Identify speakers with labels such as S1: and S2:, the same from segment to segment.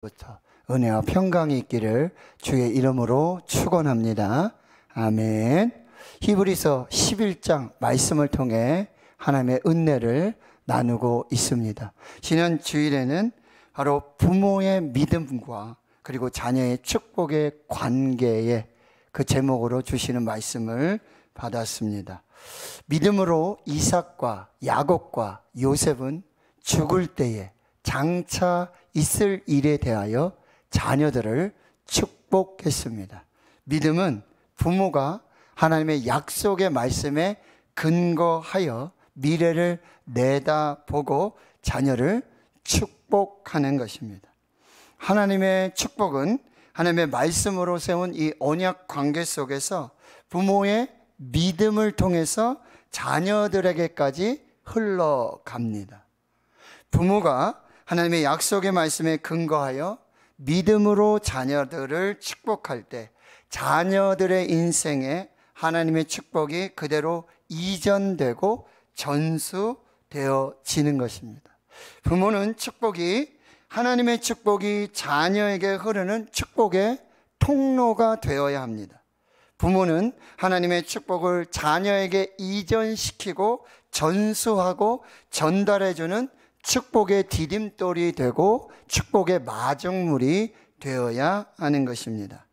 S1: 부터 그렇죠. 은혜와 평강이 있기를 주의 이름으로 축원합니다. 아멘. 히브리서 11장 말씀을 통해 하나님의 은혜를 나누고 있습니다. 지난 주일에는 바로 부모의 믿음과 그리고 자녀의 축복의 관계에 그 제목으로 주시는 말씀을 받았습니다. 믿음으로 이삭과 야곱과 요셉은 죽을 때에 장차 있을 일에 대하여 자녀들을 축복했습니다. 믿음은 부모가 하나님의 약속의 말씀에 근거하여 미래를 내다보고 자녀를 축복하는 것입니다. 하나님의 축복은 하나님의 말씀으로 세운 이 언약 관계 속에서 부모의 믿음을 통해서 자녀들에게까지 흘러갑니다. 부모가 하나님의 약속의 말씀에 근거하여 믿음으로 자녀들을 축복할 때 자녀들의 인생에 하나님의 축복이 그대로 이전되고 전수되어지는 것입니다. 부모는 축복이 하나님의 축복이 자녀에게 흐르는 축복의 통로가 되어야 합니다. 부모는 하나님의 축복을 자녀에게 이전시키고 전수하고 전달해주는 축복의 디딤돌이 되고 축복의 마중물이 되어야 하는 것입니다.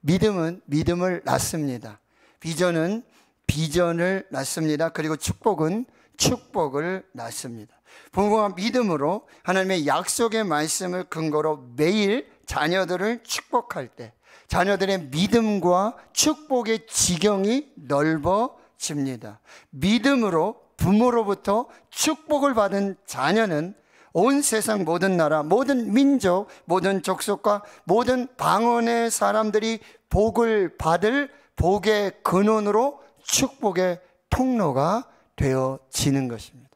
S1: 믿음은 믿음을 낳습니다. 비전은 비전을 낳습니다. 그리고 축복은 축복을 낳습니다. 부모가 믿음으로 하나님의 약속의 말씀을 근거로 매일 자녀들을 축복할 때 자녀들의 믿음과 축복의 지경이 넓어집니다. 믿음으로 부모로부터 축복을 받은 자녀는 온 세상 모든 나라, 모든 민족, 모든 족속과 모든 방언의 사람들이 복을 받을 복의 근원으로 축복의 통로가 되어지는 것입니다.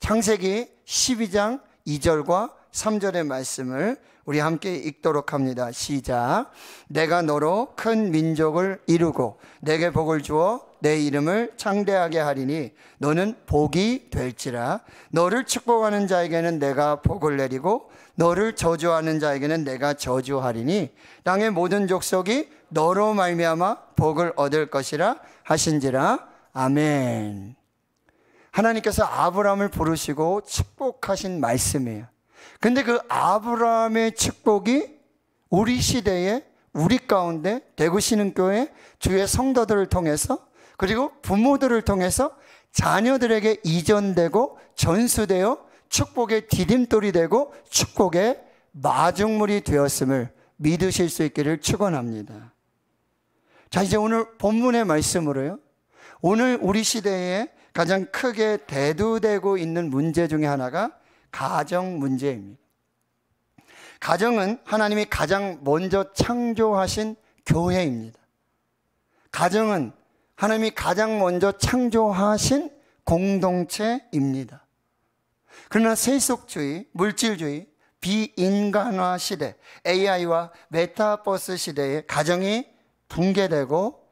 S1: 창세기 12장 2절과 3절의 말씀을 우리 함께 읽도록 합니다. 시작. 내가 너로 큰 민족을 이루고 내게 복을 주어 내 이름을 창대하게 하리니 너는 복이 될지라 너를 축복하는 자에게는 내가 복을 내리고 너를 저주하는 자에게는 내가 저주하리니 땅의 모든 족속이 너로 말미암아 복을 얻을 것이라 하신지라 아멘. 하나님께서 아브라함을 부르시고 축복하신 말씀이에요. 근데 그 아브라함의 축복이 우리 시대에 우리 가운데 대구시는 교회 주의 성도들을 통해서 그리고 부모들을 통해서 자녀들에게 이전되고 전수되어 축복의 디딤돌이 되고 축복의 마중물이 되었음을 믿으실 수 있기를 축원합니다. 자, 이제 오늘 본문의 말씀으로요. 오늘 우리 시대에 가장 크게 대두되고 있는 문제 중에 하나가 가정 문제입니다. 가정은 하나님이 가장 먼저 창조하신 교회입니다. 가정은 하나님이 가장 먼저 창조하신 공동체입니다. 그러나 세속주의, 물질주의, 비인간화 시대, AI와 메타버스 시대에 가정이 붕괴되고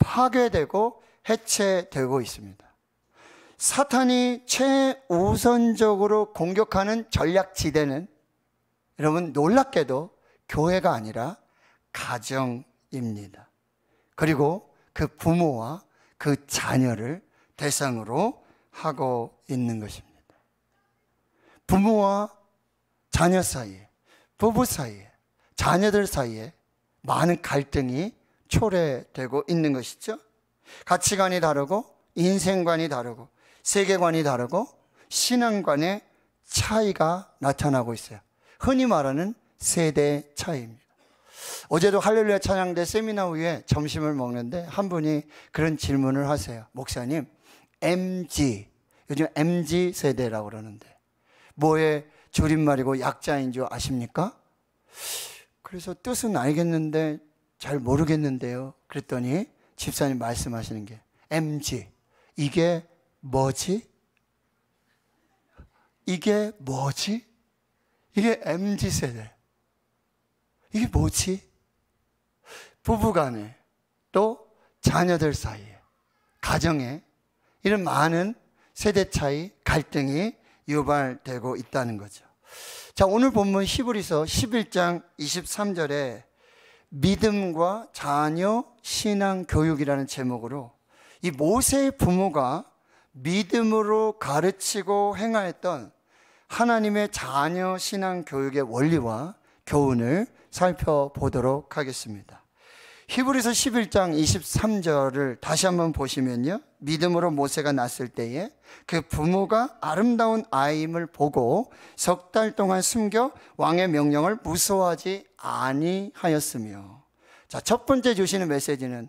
S1: 파괴되고 해체되고 있습니다. 사탄이 최우선적으로 공격하는 전략지대는 여러분 놀랍게도 교회가 아니라 가정입니다. 그리고 그 부모와 그 자녀를 대상으로 하고 있는 것입니다. 부모와 자녀 사이에, 부부 사이에, 자녀들 사이에 많은 갈등이 초래되고 있는 것이죠. 가치관이 다르고 인생관이 다르고 세계관이 다르고 신앙관의 차이가 나타나고 있어요. 흔히 말하는 세대 차이입니다. 어제도 할렐루야 찬양대 세미나 후에 점심을 먹는데 한 분이 그런 질문을 하세요. 목사님, MG. 요즘 MG 세대라고 그러는데 뭐의 줄임말이고 약자인 줄 아십니까? 그래서 뜻은 알겠는데 잘 모르겠는데요. 그랬더니 집사님 말씀하시는 게 MG. 이게 뭐지? 이게 뭐지? 이게 MG 세대. 이게 뭐지? 부부간에 또 자녀들 사이에 가정에 이런 많은 세대 차이 갈등이 유발되고 있다는 거죠. 자, 오늘 본문 히브리서 11장 23절에 믿음과 자녀 신앙 교육이라는 제목으로 이 모세의 부모가 믿음으로 가르치고 행하였던 하나님의 자녀 신앙 교육의 원리와 교훈을 살펴보도록 하겠습니다. 히브리서 11장 23절을 다시 한번 보시면요. 믿음으로 모세가 났을 때에 그 부모가 아름다운 아임을 보고 석 달 동안 숨겨 왕의 명령을 무서워하지 아니하였으며. 자, 첫 번째 주시는 메시지는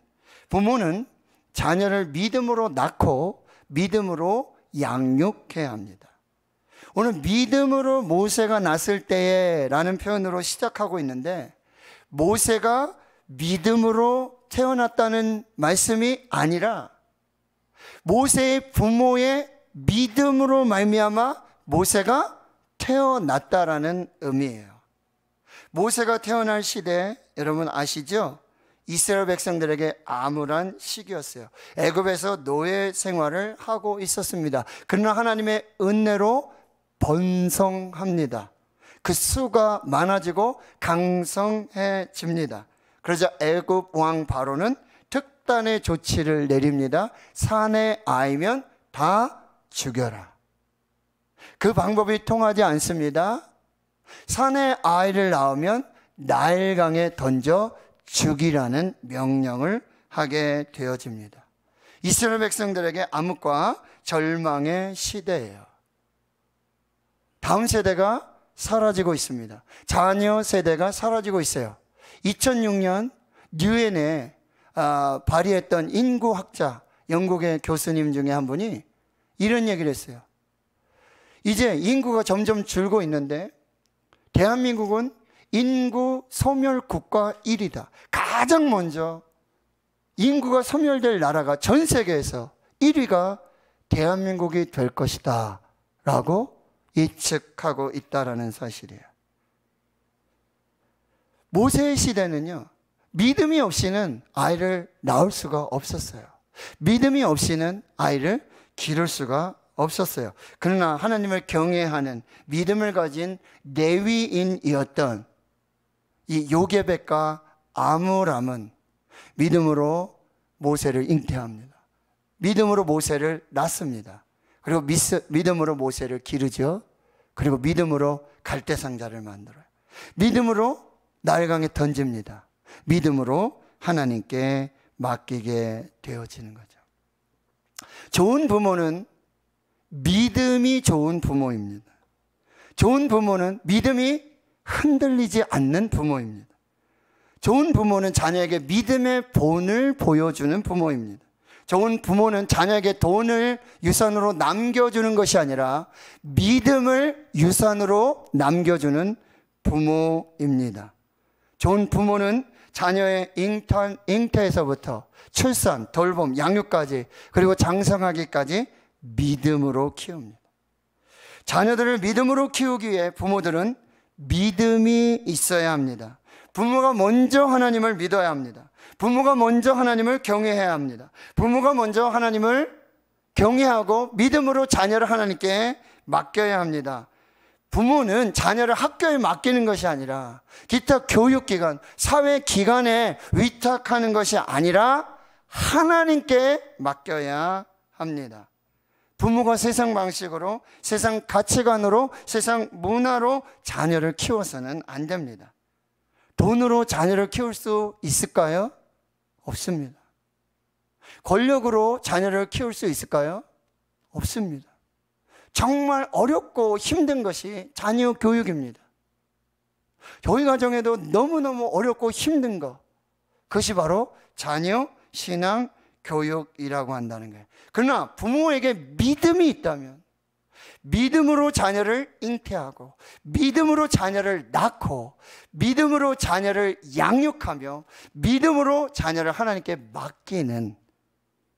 S1: 부모는 자녀를 믿음으로 낳고 믿음으로 양육해야 합니다. 오늘 믿음으로 모세가 났을 때에 라는 표현으로 시작하고 있는데 모세가 믿음으로 태어났다는 말씀이 아니라 모세의 부모의 믿음으로 말미암아 모세가 태어났다라는 의미예요. 모세가 태어날 시대 여러분 아시죠? 이스라엘 백성들에게 암울한 시기였어요. 애굽에서 노예 생활을 하고 있었습니다. 그러나 하나님의 은혜로 번성합니다. 그 수가 많아지고 강성해집니다. 그러자 애굽 왕 바로는 특단의 조치를 내립니다. 산의 아이면 다 죽여라. 그 방법이 통하지 않습니다. 산의 아이를 낳으면 나일강에 던져 죽이라는 명령을 하게 되어집니다. 이스라엘 백성들에게 암흑과 절망의 시대예요. 다음 세대가 사라지고 있습니다. 자녀 세대가 사라지고 있어요. 2006년 뉴엔에 아, 발의했던 인구학자 영국의 교수님 중에 한 분이 이런 얘기를 했어요. 이제 인구가 점점 줄고 있는데 대한민국은 인구 소멸 국가 1위다. 가장 먼저 인구가 소멸될 나라가 전 세계에서 1위가 대한민국이 될 것이다. 라고 예측하고 있다라는 사실이에요. 모세의 시대는요, 믿음이 없이는 아이를 낳을 수가 없었어요. 믿음이 없이는 아이를 기를 수가 없었어요. 그러나 하나님을 경외하는 믿음을 가진 레위인이었던 이 요게백과 아무람은 믿음으로 모세를 잉태합니다. 믿음으로 모세를 낳습니다. 그리고 미스, 믿음으로 모세를 기르죠. 그리고 믿음으로 갈대상자를 만들어요. 믿음으로 날강에 던집니다. 믿음으로 하나님께 맡기게 되어지는 거죠. 좋은 부모는 믿음이 좋은 부모입니다. 좋은 부모는 믿음이 흔들리지 않는 부모입니다. 좋은 부모는 자녀에게 믿음의 본을 보여주는 부모입니다. 좋은 부모는 자녀에게 돈을 유산으로 남겨주는 것이 아니라 믿음을 유산으로 남겨주는 부모입니다. 좋은 부모는 자녀의 잉탄, 잉태에서부터 출산, 돌봄, 양육까지 그리고 장성하기까지 믿음으로 키웁니다. 자녀들을 믿음으로 키우기 위해 부모들은 믿음이 있어야 합니다. 부모가 먼저 하나님을 믿어야 합니다. 부모가 먼저 하나님을 경외해야 합니다. 부모가 먼저 하나님을 경외하고 믿음으로 자녀를 하나님께 맡겨야 합니다. 부모는 자녀를 학교에 맡기는 것이 아니라 기타 교육기관, 사회기관에 위탁하는 것이 아니라 하나님께 맡겨야 합니다. 부모가 세상 방식으로, 세상 가치관으로, 세상 문화로 자녀를 키워서는 안 됩니다. 돈으로 자녀를 키울 수 있을까요? 없습니다. 권력으로 자녀를 키울 수 있을까요? 없습니다. 정말 어렵고 힘든 것이 자녀 교육입니다. 저희 가정에도 너무너무 어렵고 힘든 것. 그것이 바로 자녀 신앙 교육이라고 한다는 거예요. 그러나 부모에게 믿음이 있다면 믿음으로 자녀를 잉태하고 믿음으로 자녀를 낳고 믿음으로 자녀를 양육하며 믿음으로 자녀를 하나님께 맡기는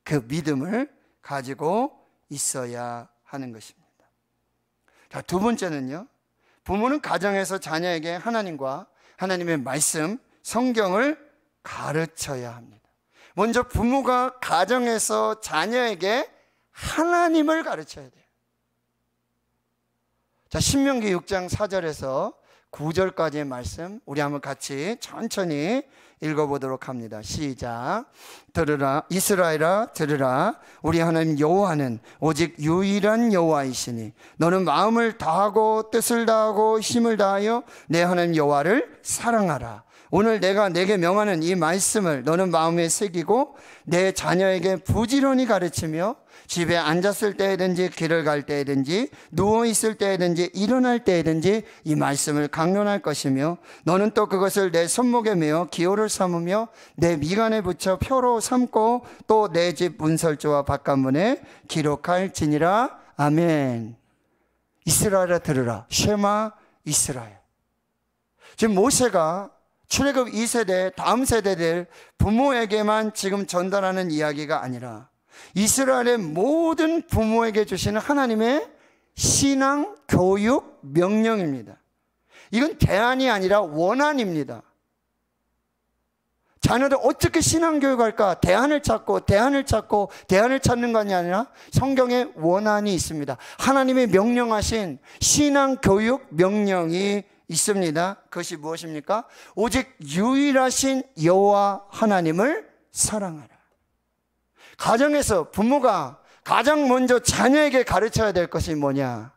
S1: 그 믿음을 가지고 있어야 하는 것입니다. 자, 두 번째는요. 부모는 가정에서 자녀에게 하나님과 하나님의 말씀, 성경을 가르쳐야 합니다. 먼저 부모가 가정에서 자녀에게 하나님을 가르쳐야 돼요. 자, 신명기 6장 4절에서 9절까지의 말씀 우리 한번 같이 천천히 읽어보도록 합니다. 시작. 들으라 이스라엘아 들으라 우리 하나님 여호와는 오직 유일한 여호와이시니 너는 마음을 다하고 뜻을 다하고 힘을 다하여 내 하나님 여호와를 사랑하라. 오늘 내가 내게 명하는 이 말씀을 너는 마음에 새기고 내 자녀에게 부지런히 가르치며 집에 앉았을 때든지 길을 갈 때든지 누워 있을 때든지 일어날 때든지 이 말씀을 강론할 것이며 너는 또 그것을 내 손목에 메어 기호를 삼으며 내 미간에 붙여 표로 삼고 또 내 집 문설주와 바깥문에 기록할지니라 아멘. 이스라엘아 들으라 쉐마 이스라엘. 지금 모세가 출애굽 2세대 다음 세대들 부모에게만 지금 전달하는 이야기가 아니라 이스라엘의 모든 부모에게 주시는 하나님의 신앙 교육 명령입니다. 이건 대안이 아니라 원안입니다. 자녀를 어떻게 신앙 교육할까? 대안을 찾고 대안을 찾고 대안을 찾는 것이 아니라 성경의 원안이 있습니다. 하나님의 명령하신 신앙 교육 명령이 있습니다. 그것이 무엇입니까? 오직 유일하신 여호와 하나님을 사랑하라. 가정에서 부모가 가장 먼저 자녀에게 가르쳐야 될 것이 뭐냐?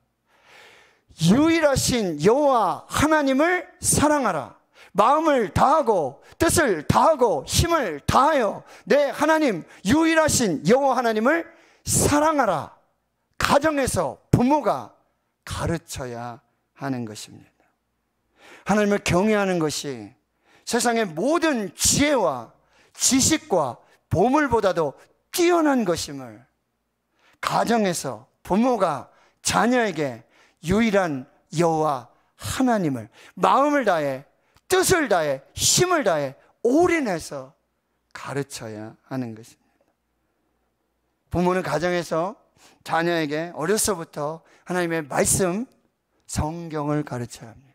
S1: 유일하신 여호와 하나님을 사랑하라. 마음을 다하고 뜻을 다하고 힘을 다하여 내 하나님 유일하신 여호와 하나님을 사랑하라. 가정에서 부모가 가르쳐야 하는 것입니다. 하나님을 경외하는 것이 세상의 모든 지혜와 지식과 보물보다도 뛰어난 것임을 가정에서 부모가 자녀에게 유일한 여호와 하나님을 마음을 다해 뜻을 다해 힘을 다해 올인해서 가르쳐야 하는 것입니다. 부모는 가정에서 자녀에게 어려서부터 하나님의 말씀 성경을 가르쳐야 합니다.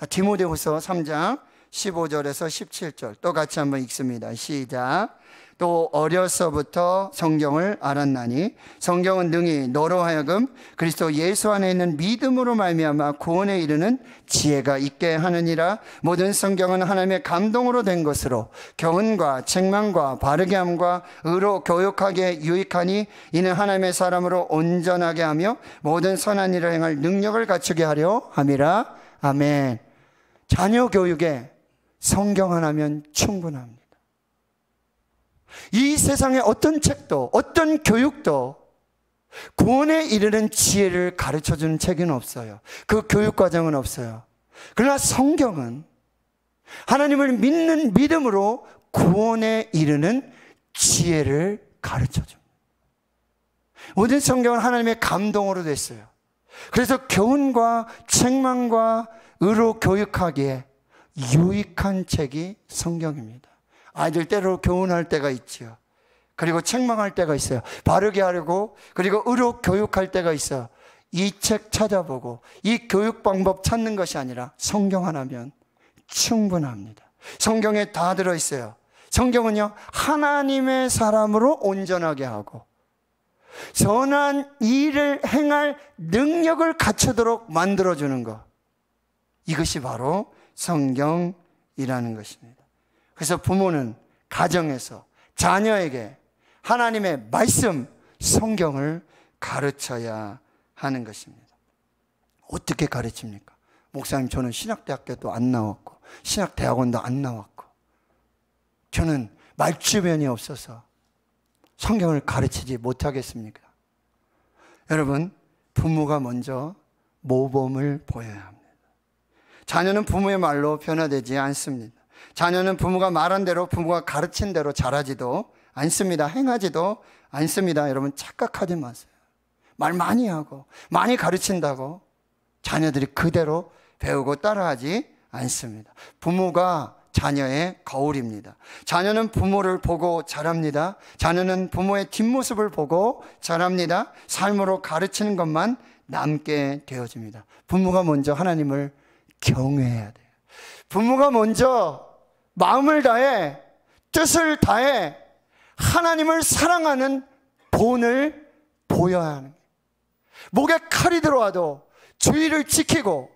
S1: 자, 디모데후서 3장 15절에서 17절 또 같이 한번 읽습니다. 시작. 또 어려서부터 성경을 알았나니 성경은 능히 너로 하여금 그리스도 예수 안에 있는 믿음으로 말미암아 구원에 이르는 지혜가 있게 하느니라 모든 성경은 하나님의 감동으로 된 것으로 경훈과 책망과 바르게 함과 의로 교육하게 유익하니 이는 하나님의 사람으로 온전하게 하며 모든 선한 일을 행할 능력을 갖추게 하려 함이라 아멘 자녀 교육에 성경 하나면 충분합니다. 이 세상의 어떤 책도, 어떤 교육도 구원에 이르는 지혜를 가르쳐 주는 책은 없어요. 그 교육 과정은 없어요. 그러나 성경은 하나님을 믿는 믿음으로 구원에 이르는 지혜를 가르쳐 줍니다. 모든 성경은 하나님의 감동으로 됐어요. 그래서 교훈과 책망과 의로 교육하기에 유익한 책이 성경입니다. 아이들 때로 교훈할 때가 있지요. 그리고 책망할 때가 있어요. 바르게 하려고 그리고 의로 교육할 때가 있어. 요이 책 찾아보고 이 교육 방법 찾는 것이 아니라 성경 하나면 충분합니다. 성경에 다 들어 있어요. 성경은요 하나님의 사람으로 온전하게 하고 선한 일을 행할 능력을 갖추도록 만들어 주는 것. 이것이 바로 성경이라는 것입니다. 그래서 부모는 가정에서 자녀에게 하나님의 말씀, 성경을 가르쳐야 하는 것입니다. 어떻게 가르칩니까? 목사님, 저는 신학대학교도 안 나왔고, 신학대학원도 안 나왔고, 저는 말주변이 없어서 성경을 가르치지 못하겠습니까? 여러분, 부모가 먼저 모범을 보여야 합니다. 자녀는 부모의 말로 변화되지 않습니다. 자녀는 부모가 말한 대로 부모가 가르친 대로 자라지도 않습니다. 행하지도 않습니다. 여러분 착각하지 마세요. 말 많이 하고 많이 가르친다고 자녀들이 그대로 배우고 따라하지 않습니다. 부모가 자녀의 거울입니다. 자녀는 부모를 보고 자랍니다. 자녀는 부모의 뒷모습을 보고 자랍니다. 삶으로 가르치는 것만 남게 되어집니다. 부모가 먼저 하나님을 경외해야 돼요. 부모가 먼저 마음을 다해 뜻을 다해 하나님을 사랑하는 본을 보여야 하는 목에 칼이 들어와도 주의를 지키고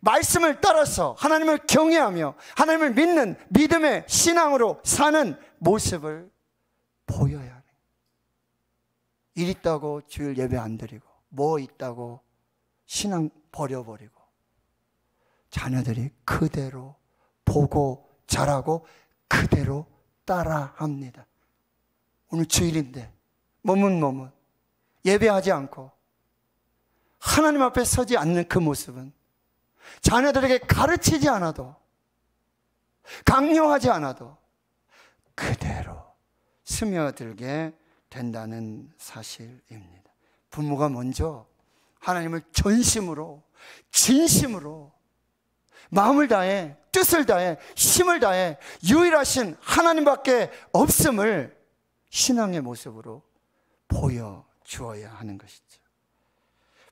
S1: 말씀을 따라서 하나님을 경외하며 하나님을 믿는 믿음의 신앙으로 사는 모습을 보여야 해요. 일 있다고 주일 예배 안 드리고 뭐 있다고 신앙 버려버리고 자녀들이 그대로 보고 잘하고 그대로 따라합니다. 오늘 주일인데 머뭇머뭇 예배하지 않고 하나님 앞에 서지 않는 그 모습은 자녀들에게 가르치지 않아도 강요하지 않아도 그대로 스며들게 된다는 사실입니다. 부모가 먼저 하나님을 전심으로 진심으로 마음을 다해, 뜻을 다해, 힘을 다해, 유일하신 하나님밖에 없음을 신앙의 모습으로 보여주어야 하는 것이죠.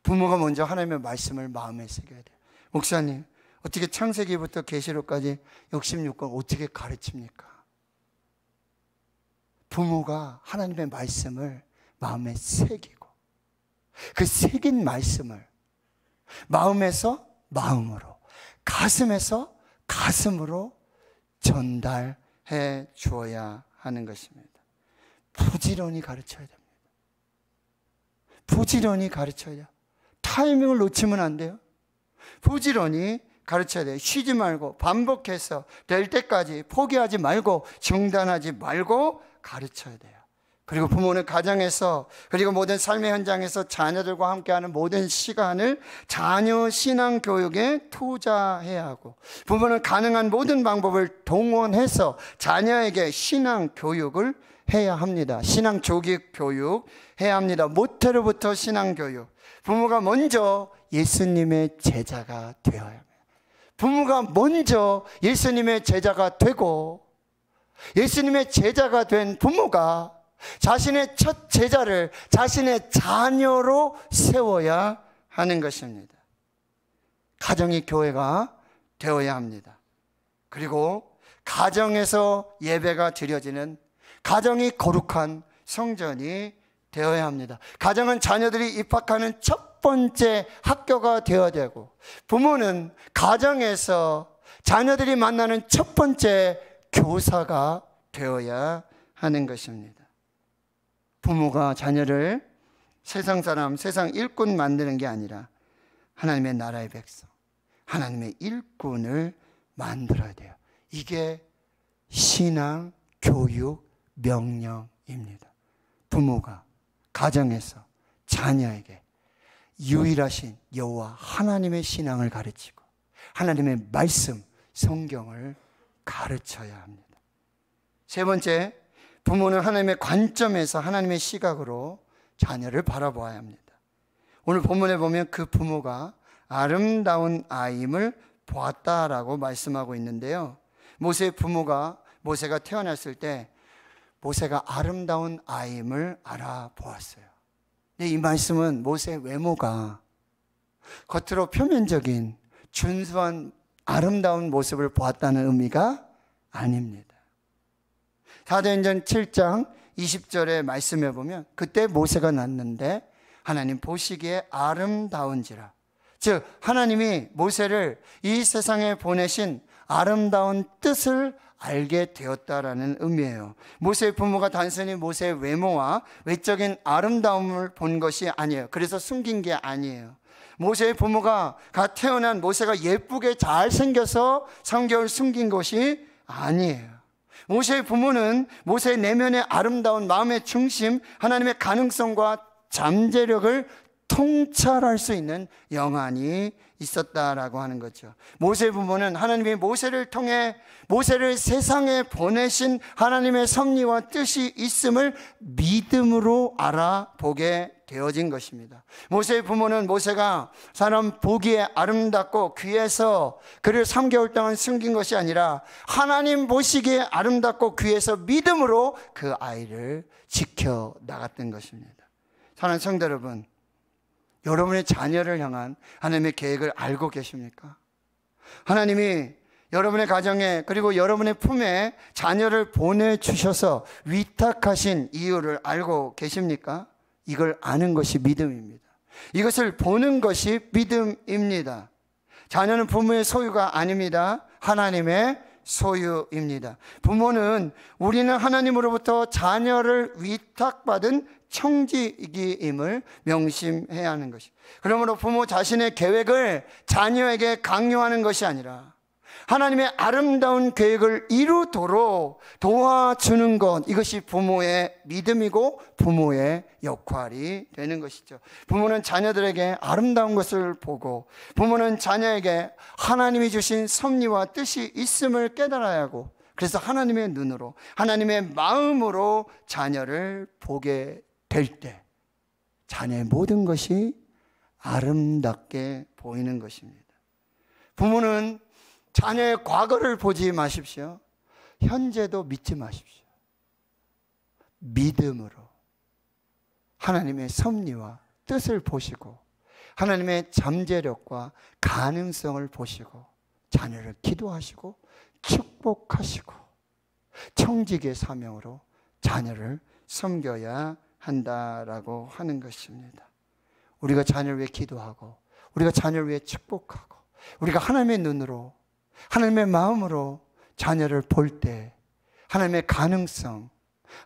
S1: 부모가 먼저 하나님의 말씀을 마음에 새겨야 돼요. 목사님, 어떻게 창세기부터 계시록까지 66권 어떻게 가르칩니까? 부모가 하나님의 말씀을 마음에 새기고 그 새긴 말씀을 마음에서 마음으로 가슴에서 가슴으로 전달해 주어야 하는 것입니다. 부지런히 가르쳐야 됩니다. 부지런히 가르쳐야. 타이밍을 놓치면 안 돼요. 부지런히 가르쳐야 돼요. 쉬지 말고 반복해서 될 때까지 포기하지 말고 중단하지 말고 가르쳐야 돼요. 그리고 부모는 가정에서 그리고 모든 삶의 현장에서 자녀들과 함께하는 모든 시간을 자녀 신앙 교육에 투자해야 하고 부모는 가능한 모든 방법을 동원해서 자녀에게 신앙 교육을 해야 합니다. 신앙 조기 교육 해야 합니다. 모태로부터 신앙 교육. 부모가 먼저 예수님의 제자가 되어야 합니다. 부모가 먼저 예수님의 제자가 되고 예수님의 제자가 된 부모가 자신의 첫 제자를 자신의 자녀로 세워야 하는 것입니다. 가정이 교회가 되어야 합니다. 그리고 가정에서 예배가 드려지는 가정이 거룩한 성전이 되어야 합니다. 가정은 자녀들이 입학하는 첫 번째 학교가 되어야 되고 부모는 가정에서 자녀들이 만나는 첫 번째 교사가 되어야 하는 것입니다. 부모가 자녀를 세상 사람, 세상 일꾼 만드는 게 아니라 하나님의 나라의 백성, 하나님의 일꾼을 만들어야 돼요. 이게 신앙, 교육, 명령입니다. 부모가 가정에서 자녀에게
S2: 유일하신
S1: 여호와 하나님의 신앙을 가르치고 하나님의 말씀, 성경을 가르쳐야 합니다. 세 번째, 부모는 하나님의 관점에서 하나님의 시각으로 자녀를 바라보아야 합니다. 오늘 본문에 보면 그 부모가 아름다운 아임을 보았다라고 말씀하고 있는데요. 모세 부모가 모세가 태어났을 때 모세가 아름다운 아임을 알아보았어요. 근데 네, 이 말씀은 모세 외모가 겉으로 표면적인 준수한 아름다운 모습을 보았다는 의미가 아닙니다. 사도행전 7장 2 0절에 말씀해 보면 그때 모세가 났는데 하나님 보시기에 아름다운지라. 즉 하나님이 모세를 이 세상에 보내신 아름다운 뜻을 알게 되었다라는 의미예요. 모세의 부모가 단순히 모세의 외모와 외적인 아름다움을 본 것이 아니에요. 그래서 숨긴 게 아니에요. 모세의 부모가 갓 태어난 모세가 예쁘게 잘 생겨서 성경을 숨긴 것이 아니에요. 모세의 부모는 모세의 내면의 아름다운 마음의 중심, 하나님의 가능성과 잠재력을 통찰할 수 있는 영안이 있었다라고 하는 거죠. 모세 부모는 하나님이 모세를 통해 모세를 세상에 보내신 하나님의 섭리와 뜻이 있음을 믿음으로 알아보게 되어진 것입니다. 모세 부모는 모세가 사람 보기에 아름답고 귀해서 그를 3개월 동안 숨긴 것이 아니라 하나님 보시기에 아름답고 귀해서 믿음으로 그 아이를 지켜 나갔던 것입니다. 사랑하는 성도 여러분, 여러분의 자녀를 향한 하나님의 계획을 알고 계십니까? 하나님이 여러분의 가정에 그리고 여러분의 품에 자녀를 보내주셔서 위탁하신 이유를 알고 계십니까? 이걸 아는 것이 믿음입니다. 이것을 보는 것이 믿음입니다. 자녀는 부모의 소유가 아닙니다. 하나님의 소유입니다. 부모는 우리는 하나님으로부터 자녀를 위탁받은 청지기임을 명심해야 하는 것이. 그러므로 부모 자신의 계획을 자녀에게 강요하는 것이 아니라 하나님의 아름다운 계획을 이루도록 도와주는 것. 이것이 부모의 믿음이고 부모의 역할이 되는 것이죠. 부모는 자녀들에게 아름다운 것을 보고 부모는 자녀에게 하나님이 주신 섭리와 뜻이 있음을 깨달아야 하고 그래서 하나님의 눈으로 하나님의 마음으로 자녀를 보게 될때 자녀의 모든 것이 아름답게 보이는 것입니다. 부모는 자녀의 과거를 보지 마십시오. 현재도 믿지 마십시오. 믿음으로 하나님의 섭리와 뜻을 보시고 하나님의 잠재력과 가능성을 보시고 자녀를 기도하시고 축복하시고 청직의 사명으로 자녀를 섬겨야 한다라고 하는 것입니다. 우리가 자녀를 위해 기도하고, 우리가 자녀를 위해 축복하고, 우리가 하나님의 눈으로, 하나님의 마음으로 자녀를 볼 때, 하나님의 가능성,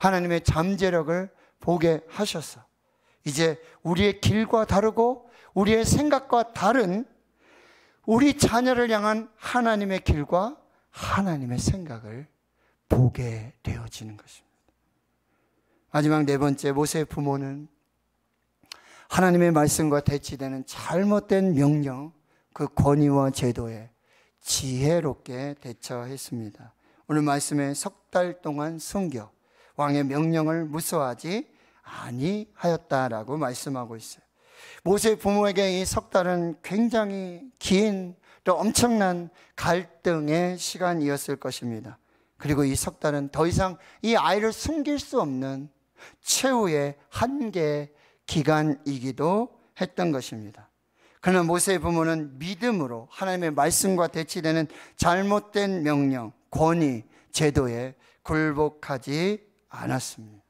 S1: 하나님의 잠재력을 보게 하셔서, 이제 우리의 길과 다르고, 우리의 생각과 다른, 우리 자녀를 향한 하나님의 길과 하나님의 생각을 보게 되어지는 것입니다. 마지막 네 번째 모세의 부모는 하나님의 말씀과 대치되는 잘못된 명령, 그 권위와 제도에 지혜롭게 대처했습니다. 오늘 말씀에 석 달 동안 숨겨 왕의 명령을 무서워하지 아니하였다라고 말씀하고 있어요. 모세 부모에게 이 석 달은 굉장히 긴 또 엄청난 갈등의 시간이었을 것입니다. 그리고 이 석 달은 더 이상 이 아이를 숨길 수 없는 최후의 한계 기간이기도 했던 것입니다. 그러나 모세의 부모는 믿음으로 하나님의 말씀과 대치되는 잘못된 명령, 권위, 제도에 굴복하지 않았습니다.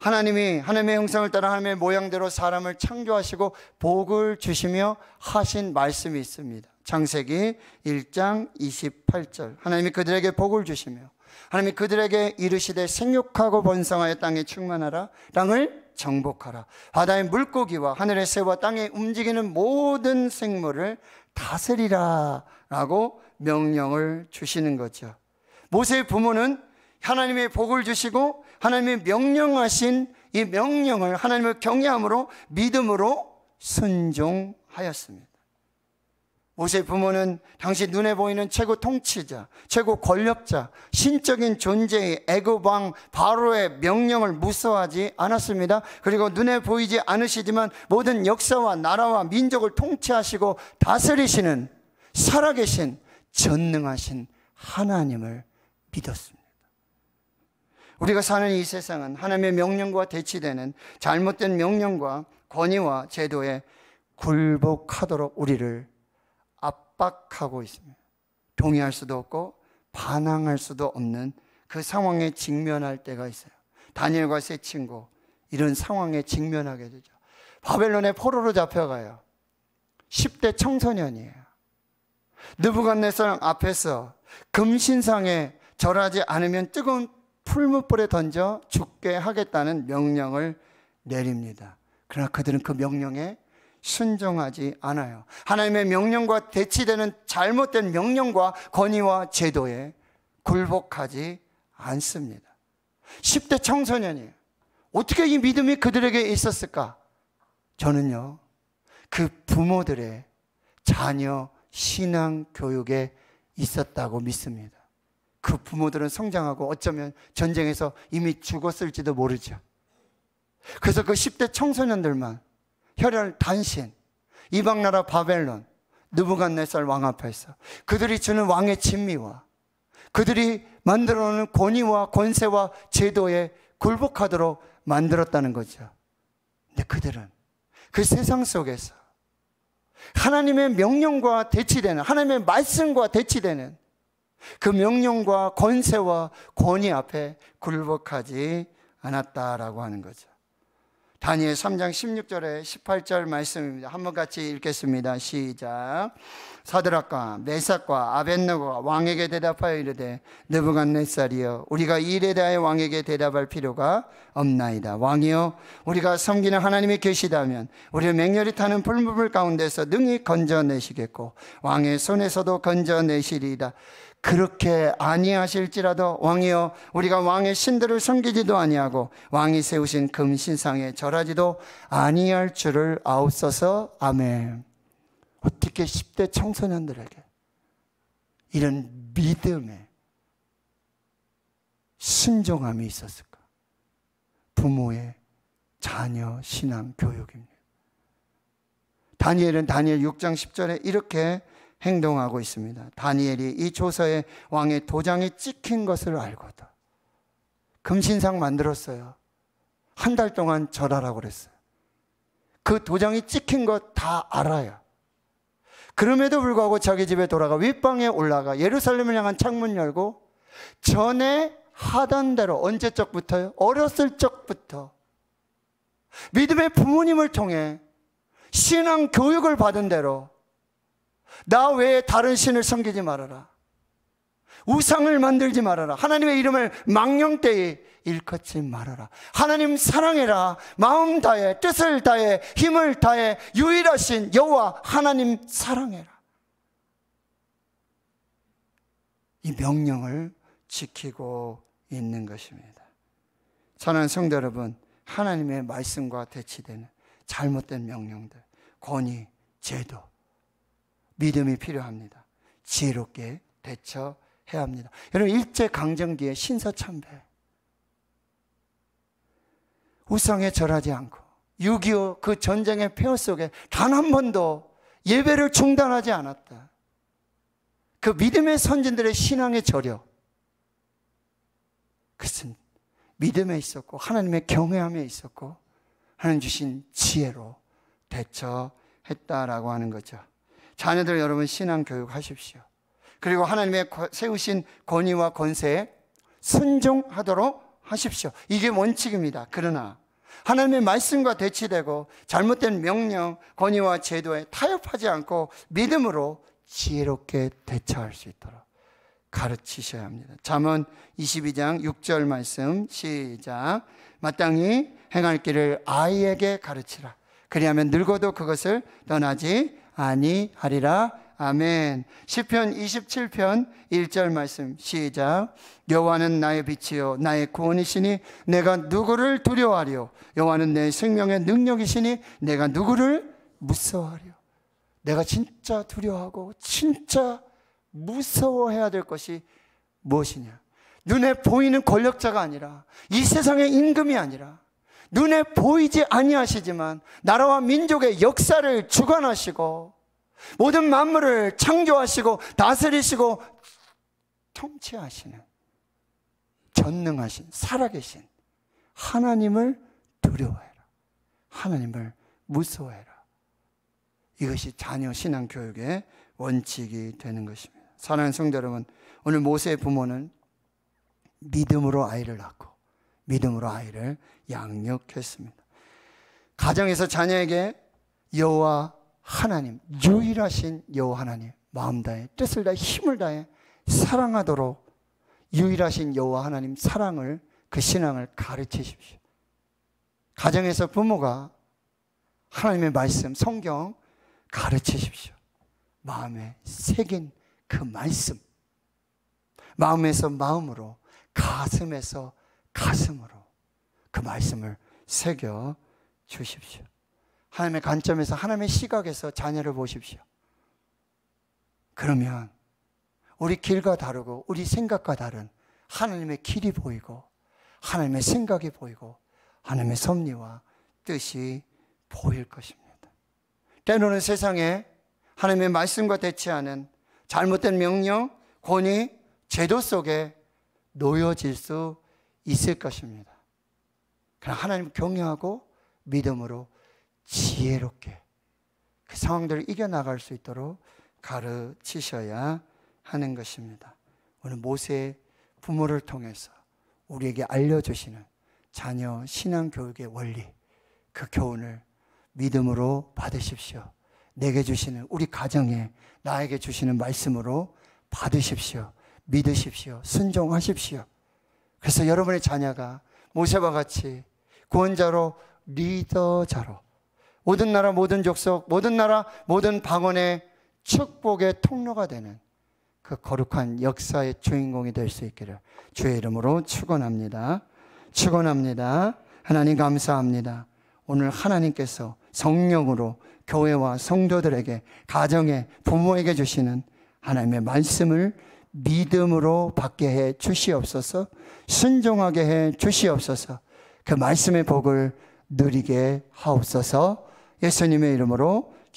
S1: 하나님이 하나님의 형상을 따라 하나님의 모양대로 사람을 창조하시고 복을 주시며 하신 말씀이 있습니다. 창세기 1장 28절. 하나님이 그들에게 복을 주시며 하나님이 그들에게 이르시되 생육하고 번성하여 땅에 충만하라 땅을 정복하라 바다의 물고기와 하늘의 새와 땅에 움직이는 모든 생물을 다스리라라고 명령을 주시는 거죠. 모세의 부모는 하나님의 복을 주시고 하나님의 명령하신 이 명령을 하나님을 경외함으로 믿음으로 순종하였습니다. 모세 부모는 당시 눈에 보이는 최고 통치자, 최고 권력자, 신적인 존재의 애굽왕 바로의 명령을 무서워하지 않았습니다. 그리고 눈에 보이지 않으시지만 모든 역사와 나라와 민족을 통치하시고 다스리시는 살아계신 전능하신 하나님을 믿었습니다. 우리가 사는 이 세상은 하나님의 명령과 대치되는 잘못된 명령과 권위와 제도에 굴복하도록 우리를 압박하고 있습니다. 동의할 수도 없고 반항할 수도 없는 그 상황에 직면할 때가 있어요. 다니엘과 세 친구 이런 상황에 직면하게 되죠. 바벨론의 포로로 잡혀가요. 10대 청소년이에요. 느부갓네살 앞에서 금신상에 절하지 않으면 뜨거운 풀무불에 던져 죽게 하겠다는 명령을 내립니다. 그러나 그들은 그 명령에 순종하지 않아요. 하나님의 명령과 대치되는 잘못된 명령과 권위와 제도에 굴복하지 않습니다. 10대 청소년이 어떻게 이 믿음이 그들에게 있었을까? 저는요, 그 부모들의 자녀 신앙 교육에 있었다고 믿습니다. 그 부모들은 성장하고 어쩌면 전쟁에서 이미 죽었을지도 모르죠. 그래서 그 10대 청소년들만 혈혈 단신, 이방 나라 바벨론, 느부갓네살 왕 앞에서 그들이 주는 왕의 진미와 그들이 만들어 놓은 권위와 권세와 제도에 굴복하도록 만들었다는 거죠. 근데 그들은 그 세상 속에서 하나님의 명령과 대치되는 하나님의 말씀과 대치되는 그 명령과 권세와 권위 앞에 굴복하지 않았다라고 하는 거죠. 다니엘 3장 16절에 18절 말씀입니다. 한번 같이 읽겠습니다. 시작. 사드락과 메삭과 아벤너고가 왕에게 대답하여 이르되 느부갓네살이여 우리가 일에 대하여 왕에게 대답할 필요가 없나이다. 왕이여 우리가 섬기는 하나님이 계시다면 우리를 맹렬히 타는 불물 가운데서 능히 건져내시겠고 왕의 손에서도 건져내시리이다. 그렇게 아니하실지라도 왕이여 우리가 왕의 신들을 섬기지도 아니하고 왕이 세우신 금신상에 절하지도 아니할 줄을 아옵소서 아멘. 어떻게 10대 청소년들에게 이런 믿음에 신정함이 있었을까? 부모의 자녀 신앙 교육입니다. 다니엘은 다니엘 6장 10절에 이렇게 행동하고 있습니다. 다니엘이 이 조서에 왕의 도장이 찍힌 것을 알고도 금신상 만들었어요. 한 달 동안 절하라고 그랬어요. 그 도장이 찍힌 것 다 알아요. 그럼에도 불구하고 자기 집에 돌아가 윗방에 올라가 예루살렘을 향한 창문 열고 전에 하던 대로 언제적부터요? 어렸을 적부터 믿음의 부모님을 통해 신앙 교육을 받은 대로 나 외에 다른 신을 섬기지 말아라. 우상을 만들지 말아라. 하나님의 이름을 망령 때에 일컫지 말아라. 하나님 사랑해라. 마음 다해, 뜻을 다해, 힘을 다해, 유일하신 여호와 하나님 사랑해라. 이 명령을 지키고 있는 것입니다. 사랑하는 성도 여러분, 하나님의 말씀과 대치되는 잘못된 명령들, 권위, 제도, 믿음이 필요합니다. 지혜롭게 대처해야 합니다. 여러분 일제 강점기의 신사참배 우상에 절하지 않고 6.25 그 전쟁의 폐허 속에 단 한 번도 예배를 중단하지 않았다. 그 믿음의 선진들의 신앙의 저력. 그것은 믿음에 있었고 하나님의 경외함에 있었고 하나님 주신 지혜로 대처했다라고 하는 거죠. 자녀들 여러분 신앙 교육하십시오. 그리고 하나님의 세우신 권위와 권세에 순종하도록 하십시오. 이게 원칙입니다. 그러나 하나님의 말씀과 대치되고 잘못된 명령, 권위와 제도에 타협하지 않고 믿음으로 지혜롭게 대처할 수 있도록 가르치셔야 합니다. 잠언 22장 6절 말씀 시작. 마땅히 행할 길을 아이에게 가르치라. 그리하면 늙어도 그것을 떠나지 아니하리라. 아멘. 시편 27편 1절 말씀 시작. 여호와는 나의 빛이요 나의 구원이시니 내가 누구를 두려워하리요 여호와는 내 생명의 능력이시니 내가 누구를 무서워하리요. 내가 진짜 두려워하고 진짜 무서워해야 될 것이 무엇이냐? 눈에 보이는 권력자가 아니라 이 세상의 임금이 아니라 눈에 보이지 아니하시지만 나라와 민족의 역사를 주관하시고 모든 만물을 창조하시고 다스리시고 통치하시는 전능하신 살아계신 하나님을 두려워해라. 하나님을 무서워해라. 이것이 자녀 신앙 교육의 원칙이 되는 것입니다. 사랑하는 성도 여러분, 오늘 모세의 부모는 믿음으로 아이를 낳고 믿음으로 아이를 양육했습니다. 가정에서 자녀에게 여호와 하나님 유일하신 여호와 하나님 마음 다해 뜻을 다해 힘을 다해 사랑하도록 유일하신 여호와 하나님 사랑을 그 신앙을 가르치십시오. 가정에서 부모가 하나님의 말씀 성경 가르치십시오. 마음에 새긴 그 말씀 마음에서 마음으로 가슴에서 가슴으로 그 말씀을 새겨 주십시오. 하나님의 관점에서 하나님의 시각에서 자녀를 보십시오. 그러면 우리 길과 다르고 우리 생각과 다른 하나님의 길이 보이고 하나님의 생각이 보이고 하나님의 섭리와 뜻이 보일 것입니다. 때로는 세상에 하나님의 말씀과 대치하는 잘못된 명령, 권위, 제도 속에 놓여질 수 있을 것입니다. 그러 하나님 경외하고 믿음으로 지혜롭게 그 상황들을 이겨나갈 수 있도록 가르치셔야 하는 것입니다. 오늘 모세의 부모를 통해서 우리에게 알려주시는 자녀 신앙 교육의 원리, 그 교훈을 믿음으로 받으십시오. 내게 주시는 우리 가정에 나에게 주시는 말씀으로 받으십시오. 믿으십시오. 순종하십시오. 그래서 여러분의 자녀가 모세와 같이 구원자로 리더자로 모든 나라 모든 족속 모든 나라 모든 방언의 축복의 통로가 되는 그 거룩한 역사의 주인공이 될 수 있기를 주의 이름으로 축원합니다. 축원합니다. 하나님 감사합니다. 오늘 하나님께서 성령으로 교회와 성도들에게 가정에 부모에게 주시는 하나님의 말씀을 믿음으로 받게 해 주시옵소서. 순종하게 해 주시옵소서. 그 말씀의 복을 누리게 하옵소서. 예수님의 이름으로